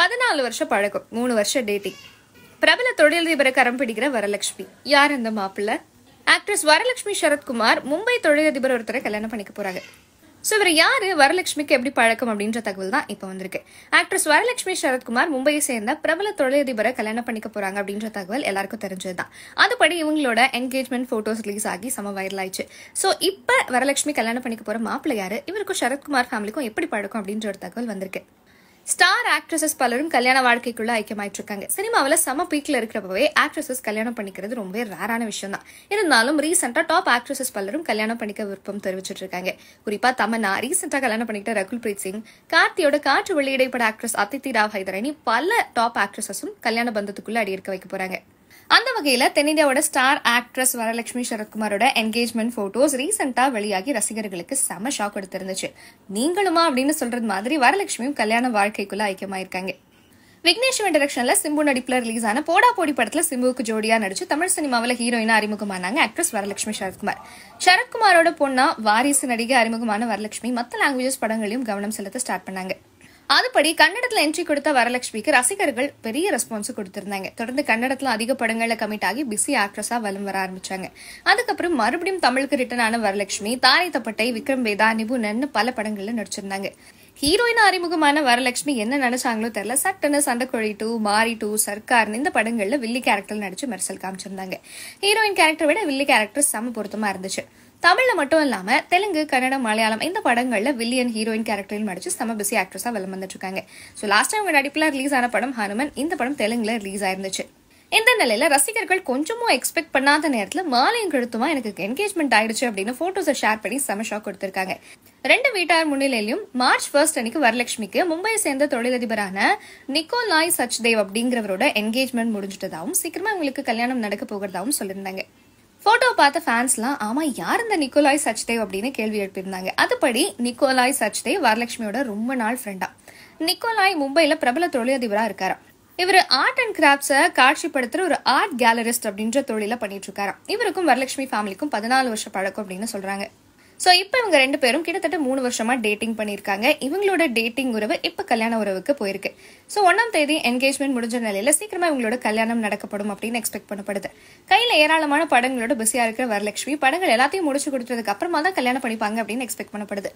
பதினாலு வருஷம் பழக்கம் மூணு வருஷம் டேட்டிங் பிரபல தொழிலதிபரை கரம் பிடிக்கிற வரலட்சுமி யார் அந்த மாப்பிள்ள ஆக்ட்ரஸ் வரலட்சுமி சரத்குமார் மும்பை தொழிலதிபர் ஒருத்தரை கல்யாணம் பண்ணிக்க போறாங்க ஸோ இவர் யாரு வரலட்சுமிக்கு எப்படி பழக்கம் அப்படின்ற தகவல் தான் இப்போ வந்திருக்கு ஆக்ட்ரஸ் வரலட்சுமி சரத்குமார் மும்பையை சேர்ந்த பிரபல தொழிலதிபரை கல்யாணம் பண்ணிக்க போறாங்க அப்படின்ற தகவல் எல்லாருக்கும் தெரிஞ்சது தான் அதுபடி இவங்களோட என்கேஜ்மெண்ட் ஃபோட்டோஸ் ரிலீஸ் ஆகி செம வைரல் ஆயிடுச்சு ஸோ இப்போ வரலட்சுமி கல்யாணம் பண்ணிக்க போகிற மாப்பிள்ளை யார் இவருக்கும் சரத்குமார் ஃபேமிலிக்கும் எப்படி பழக்கம் அப்படின்ற ஒரு தகவல் வந்திருக்கு ஸ்டார் ஆக்ட்ரஸஸ் பலரும் கல்யாண வாழ்க்கைக்குள்ள ஐக்கியமாயிட்டு இருக்காங்க சினிமாவில் சம பீக்ல இருக்கிறப்பவே ஆக்ட்ரஸஸ் கல்யாணம் பண்ணிக்கிறது ரொம்பவே ரேரான விஷயம் தான் இருந்தாலும் ரீசெண்டாக டாப் ஆக்ட்ரஸஸ் பலரும் கல்யாணம் பண்ணிக்க விருப்பம் தெரிவிச்சிட்டு இருக்காங்க குறிப்பா தமன்னா ரீசெண்டா கல்யாணம் பண்ணிக்கிட்ட ரகுல் பிரீத் சிங் கார்த்தியோட காற்று வெளியிடப்பட ஆக்ட்ரஸ் அதித்தி ராவ் ஹைதரணி பல டாப் ஆக்ட்ரஸஸும் கல்யாண பந்தத்துக்குள்ள அடி வைக்க போறாங்க அந்த வகையில தென்னிந்தியாவோட ஸ்டார் ஆக்ட்ரஸ் வரலட்சுமி சரத்குமாரோட என்கேஜ்மெண்ட் ஃபோட்டோஸ் ரீசெண்டா வெளியாகி ரசிகர்களுக்கு செம ஷாக் கொடுத்துருந்துச்சு நீங்களுமா அப்படின்னு சொல்றது மாதிரி வரலட்சுமியும் கல்யாண வாழ்க்கைக்குள்ள ஐக்கியமாயிருக்காங்க விக்னேஷ்வன் டிரெக்ஷன்ல சிம்பு நடிப்புல ரிலீஸ் ஆன போடா போடி படத்துல சிம்புவுக்கு ஜோடியா நடிச்சு தமிழ் சினிமாவில் ஹீரோயினா அறிமுகமானாங்க ஆக்ட்ரஸ் வரலட்சுமி சரத்குமார் சரத்குமாரோட பொண்ணா வாரிசு நடிகை அறிமுகமான வரலட்சுமி மற்ற லாங்குவேஜஸ் படங்களையும் கவனம் செலுத்த ஸ்டார்ட் பண்ணாங்க அதுபடி கன்னடத்தில் என்ட்ரி கொடுத்த வரலட்சுமிக்கு ரசிகர்கள் பெரிய ரெஸ்பான்ஸ் கொடுத்திருந்தாங்க தொடர்ந்து கன்னடத்தில் அதிக படங்கள்ல கமிட் ஆகி பிஸி ஆக்ட்ரஸா வலம் வர ஆரம்பிச்சாங்க அதுக்கப்புறம் மறுபடியும் தமிழுக்கு ரிட்டர்ன் ஆன வரலட்சுமி தாரை தப்பட்டை விக்ரம் வேதா நன்னு பல படங்கள்ல நடிச்சிருந்தாங்க ஹீரோயின் அறிமுகமான வரலட்சுமி என்ன நினைச்சாங்களோ தெரியல சட்டன சண்டக்கொழி டூ மாரி டூ சர்க்கார்னு இந்த படங்கள்ல வில்லி கேரக்டர் நடிச்சு மெர்சல் காமிச்சிருந்தாங்க ஹீரோயின் கேரக்டர் விட வில்லி கேரக்டர் சம பொருத்தமா இருந்துச்சு தமிழில் மட்டும் இல்லாமல் தெலுங்கு கன்னடம் மலையாளம் இந்த படங்களில் வில்லியன் ஹீரோயின் கேரக்டரில் நடிச்சு செம பிஸி ஆக்ட்ரஸாக விளம் வந்துருக்காங்க ஸோ லாஸ்ட் டைம் நடிப்பில் ரிலீஸ் ஆன படம் ஹனுமன் இந்த படம் தெலுங்குல ரிலீஸ் ஆயிருந்துச்சு இந்த நிலையில ரசிகர்கள் கொஞ்சமும் எக்ஸ்பெக்ட் பண்ணாத நேரத்தில் மாலையும் கழுத்துமா எனக்கு என்கேஜ்மெண்ட் ஆயிடுச்சு அப்படின்னு போட்டோஸை ஷேர் பண்ணி செம ஷாக் கொடுத்துருக்காங்க ரெண்டு வீட்டார் முன்னிலையிலும் மார்ச் ஃபர்ஸ்ட் அன்னைக்கு வரலட்சுமிக்கு மும்பையை சேர்ந்த தொழிலதிபரான நிக்கோ நிக்கோலாய் சச்தேவ் அப்படிங்கிறவரோட என்கேஜ்மெண்ட் முடிஞ்சிட்டதாகவும் சீக்கிரமா அவங்களுக்கு கல்யாணம் நடக்க போகிறதாகவும் சொல்லியிருந்தாங்க ஃபோட்டோ பார்த்த ஃபேன்ஸ்லாம் ஆமாம் யார் இந்த நிக்கோலாய் சச்தேவ் அப்படின்னு கேள்வி எழுப்பியிருந்தாங்க அதுபடி நிக்கோலாய் சச்தேவ் வரலட்சுமியோட ரொம்ப நாள் ஃப்ரெண்டா நிக்கோலாய் மும்பையில் பிரபல தொழிலதிபராக இருக்கார் இவர் ஆர்ட் அண்ட் கிராஃப்ட்ஸை காட்சிப்படுத்துகிற ஒரு ஆர்ட் கேலரிஸ்ட் அப்படின்ற தொழிலை பண்ணிட்டு இருக்காரு இவருக்கும் வரலட்சுமி ஃபேமிலிக்கும் பதினாலு வருஷ பழக்கம் அப்படின்னு சொல்கிறாங்க ஸோ இப்போ இவங்க ரெண்டு பேரும் கிட்டத்தட்ட மூணு வருஷமாக டேட்டிங் பண்ணியிருக்காங்க இவங்களோட டேட்டிங் உறவு இப்போ கல்யாண உறவுக்கு போயிருக்கு ஸோ ஒன்றாம் தேதி என்கேஜ்மெண்ட் முடிஞ்ச நிலையில் சீக்கிரமாக இவங்களோட கல்யாணம் நடக்கப்படும் அப்படின்னு எக்ஸ்பெக்ட் பண்ணப்படுது கையில் ஏராளமான படங்களோட பிஸியாக இருக்கிற வரலட்சுமி படங்கள் எல்லாத்தையும் முடிச்சு கொடுத்ததுக்கு அப்புறமா தான் கல்யாணம் பண்ணிப்பாங்க அப்படின்னு எக்ஸ்பெக்ட் பண்ணப்படுது